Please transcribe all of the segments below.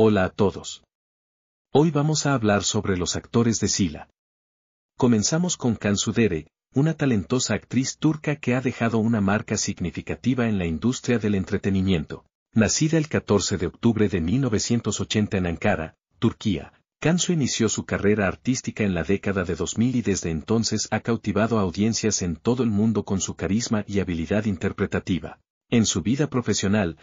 Hola a todos. Hoy vamos a hablar sobre los actores de Sila. Comenzamos con Dere, una talentosa actriz turca que ha dejado una marca significativa en la industria del entretenimiento. Nacida el 14 de octubre de 1980 en Ankara, Turquía, Kansu inició su carrera artística en la década de 2000 y desde entonces ha cautivado audiencias en todo el mundo con su carisma y habilidad interpretativa. En su vida profesional,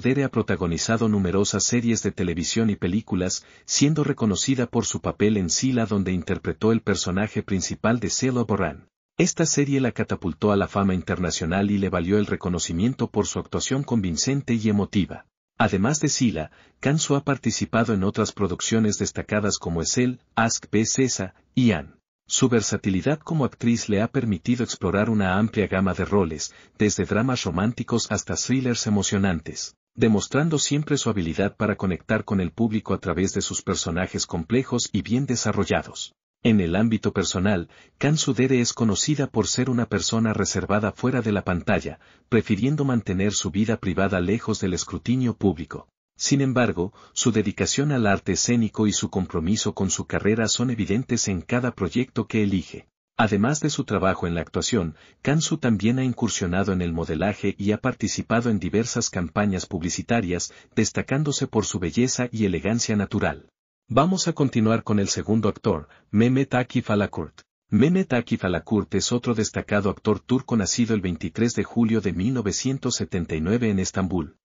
Dere ha protagonizado numerosas series de televisión y películas, siendo reconocida por su papel en Sila donde interpretó el personaje principal de Celo Boran. Esta serie la catapultó a la fama internacional y le valió el reconocimiento por su actuación convincente y emotiva. Además de Sila, Kansu ha participado en otras producciones destacadas como Esel, Ask B. Cesa y Anne. Su versatilidad como actriz le ha permitido explorar una amplia gama de roles, desde dramas románticos hasta thrillers emocionantes, demostrando siempre su habilidad para conectar con el público a través de sus personajes complejos y bien desarrollados. En el ámbito personal, Kansudere es conocida por ser una persona reservada fuera de la pantalla, prefiriendo mantener su vida privada lejos del escrutinio público. Sin embargo, su dedicación al arte escénico y su compromiso con su carrera son evidentes en cada proyecto que elige. Además de su trabajo en la actuación, Kansu también ha incursionado en el modelaje y ha participado en diversas campañas publicitarias, destacándose por su belleza y elegancia natural. Vamos a continuar con el segundo actor, Mehmet Akif Alakurt. Mehmet Akif Alakurt es otro destacado actor turco nacido el 23 de julio de 1979 en Estambul.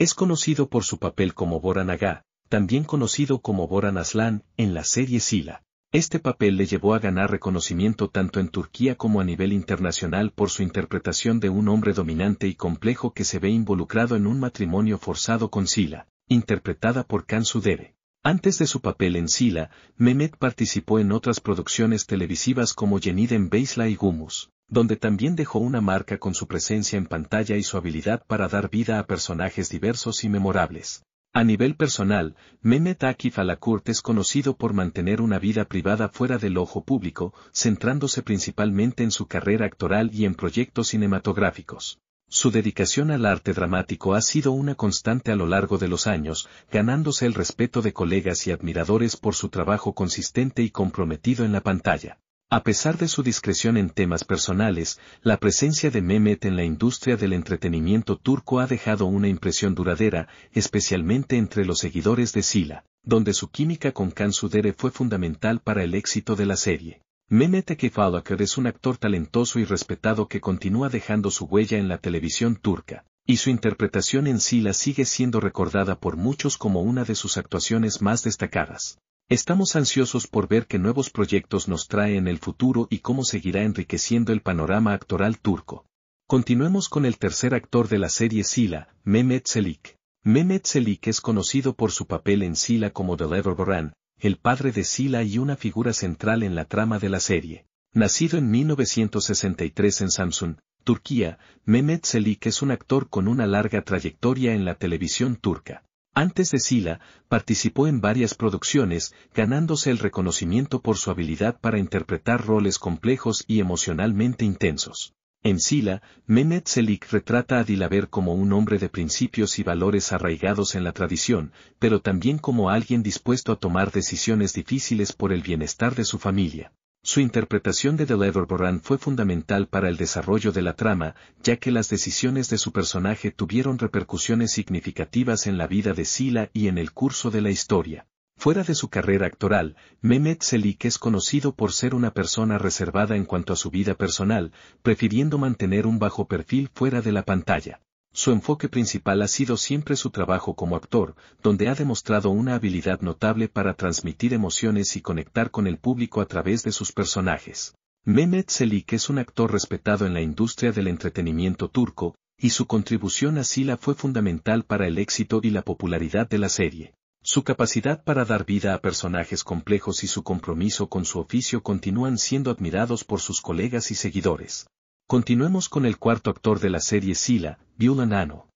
Es conocido por su papel como Boran Aga, también conocido como Boran Aslan, en la serie Sila. Este papel le llevó a ganar reconocimiento tanto en Turquía como a nivel internacional por su interpretación de un hombre dominante y complejo que se ve involucrado en un matrimonio forzado con Sila, interpretada por Kansu Debe. Antes de su papel en Sila, Mehmet participó en otras producciones televisivas como Yeniden Beisla y Gumus donde también dejó una marca con su presencia en pantalla y su habilidad para dar vida a personajes diversos y memorables. A nivel personal, Mehmet Akif Alakurt es conocido por mantener una vida privada fuera del ojo público, centrándose principalmente en su carrera actoral y en proyectos cinematográficos. Su dedicación al arte dramático ha sido una constante a lo largo de los años, ganándose el respeto de colegas y admiradores por su trabajo consistente y comprometido en la pantalla. A pesar de su discreción en temas personales, la presencia de Mehmet en la industria del entretenimiento turco ha dejado una impresión duradera, especialmente entre los seguidores de Sila, donde su química con Kansudere Dere fue fundamental para el éxito de la serie. Mehmet Akifalakar es un actor talentoso y respetado que continúa dejando su huella en la televisión turca, y su interpretación en Sila sigue siendo recordada por muchos como una de sus actuaciones más destacadas. Estamos ansiosos por ver qué nuevos proyectos nos trae en el futuro y cómo seguirá enriqueciendo el panorama actoral turco. Continuemos con el tercer actor de la serie Sila, Mehmet Selik. Mehmet Selik es conocido por su papel en Sila como Deliver Boran, el padre de Sila y una figura central en la trama de la serie. Nacido en 1963 en Samsun, Turquía, Mehmet Selik es un actor con una larga trayectoria en la televisión turca. Antes de Sila, participó en varias producciones, ganándose el reconocimiento por su habilidad para interpretar roles complejos y emocionalmente intensos. En Sila, Mehmet Selik retrata a Dilaver como un hombre de principios y valores arraigados en la tradición, pero también como alguien dispuesto a tomar decisiones difíciles por el bienestar de su familia. Su interpretación de The Boran fue fundamental para el desarrollo de la trama, ya que las decisiones de su personaje tuvieron repercusiones significativas en la vida de Sila y en el curso de la historia. Fuera de su carrera actoral, Mehmet Selik es conocido por ser una persona reservada en cuanto a su vida personal, prefiriendo mantener un bajo perfil fuera de la pantalla. Su enfoque principal ha sido siempre su trabajo como actor, donde ha demostrado una habilidad notable para transmitir emociones y conectar con el público a través de sus personajes. Mehmet Selik es un actor respetado en la industria del entretenimiento turco, y su contribución a Sila fue fundamental para el éxito y la popularidad de la serie. Su capacidad para dar vida a personajes complejos y su compromiso con su oficio continúan siendo admirados por sus colegas y seguidores. Continuemos con el cuarto actor de la serie Sila, Bulan Ano.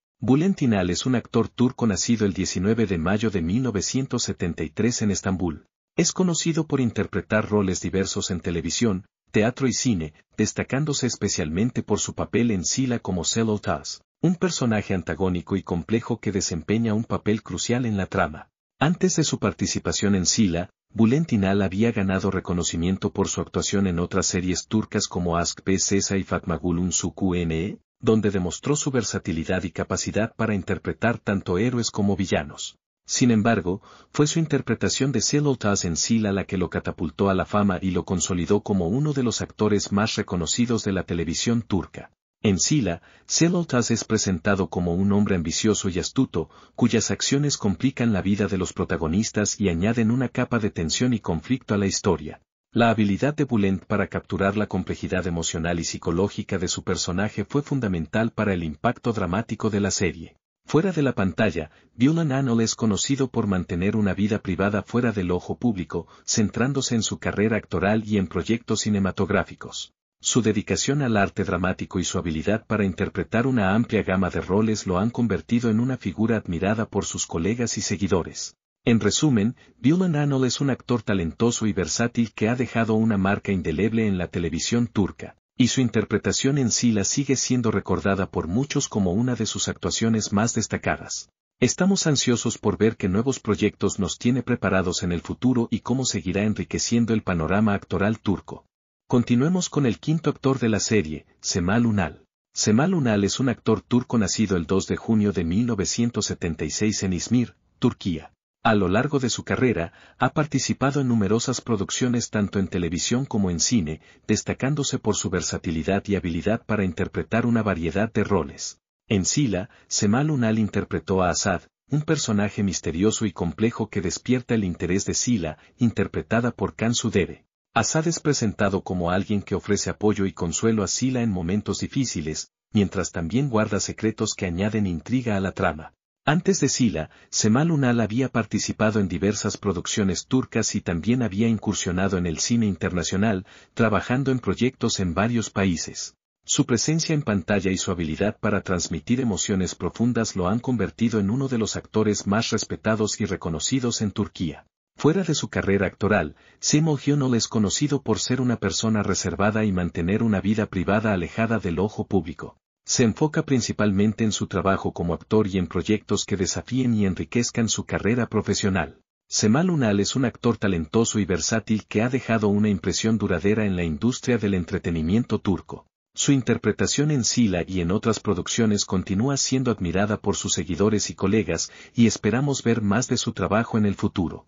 es un actor turco nacido el 19 de mayo de 1973 en Estambul. Es conocido por interpretar roles diversos en televisión, teatro y cine, destacándose especialmente por su papel en Sila como Taz, un personaje antagónico y complejo que desempeña un papel crucial en la trama. Antes de su participación en Sila, Bulentinal había ganado reconocimiento por su actuación en otras series turcas como Ask Sesa y Fatmagulun Sukune, donde demostró su versatilidad y capacidad para interpretar tanto héroes como villanos. Sin embargo, fue su interpretación de Selotas en Sila la que lo catapultó a la fama y lo consolidó como uno de los actores más reconocidos de la televisión turca. En Sila, Cellotas es presentado como un hombre ambicioso y astuto, cuyas acciones complican la vida de los protagonistas y añaden una capa de tensión y conflicto a la historia. La habilidad de Bulent para capturar la complejidad emocional y psicológica de su personaje fue fundamental para el impacto dramático de la serie. Fuera de la pantalla, Bulent Annol es conocido por mantener una vida privada fuera del ojo público, centrándose en su carrera actoral y en proyectos cinematográficos. Su dedicación al arte dramático y su habilidad para interpretar una amplia gama de roles lo han convertido en una figura admirada por sus colegas y seguidores. En resumen, Bülent Anol es un actor talentoso y versátil que ha dejado una marca indeleble en la televisión turca, y su interpretación en sí la sigue siendo recordada por muchos como una de sus actuaciones más destacadas. Estamos ansiosos por ver qué nuevos proyectos nos tiene preparados en el futuro y cómo seguirá enriqueciendo el panorama actoral turco. Continuemos con el quinto actor de la serie, Semal Unal. Semal Unal es un actor turco nacido el 2 de junio de 1976 en Izmir, Turquía. A lo largo de su carrera, ha participado en numerosas producciones tanto en televisión como en cine, destacándose por su versatilidad y habilidad para interpretar una variedad de roles. En Sila, Semal Unal interpretó a Asad, un personaje misterioso y complejo que despierta el interés de Sila, interpretada por Kansu Debe. Asad es presentado como alguien que ofrece apoyo y consuelo a Sila en momentos difíciles, mientras también guarda secretos que añaden intriga a la trama. Antes de Sila, Semal Unal había participado en diversas producciones turcas y también había incursionado en el cine internacional, trabajando en proyectos en varios países. Su presencia en pantalla y su habilidad para transmitir emociones profundas lo han convertido en uno de los actores más respetados y reconocidos en Turquía. Fuera de su carrera actoral, Simon no es conocido por ser una persona reservada y mantener una vida privada alejada del ojo público. Se enfoca principalmente en su trabajo como actor y en proyectos que desafíen y enriquezcan su carrera profesional. Semal Unal es un actor talentoso y versátil que ha dejado una impresión duradera en la industria del entretenimiento turco. Su interpretación en Sila y en otras producciones continúa siendo admirada por sus seguidores y colegas y esperamos ver más de su trabajo en el futuro.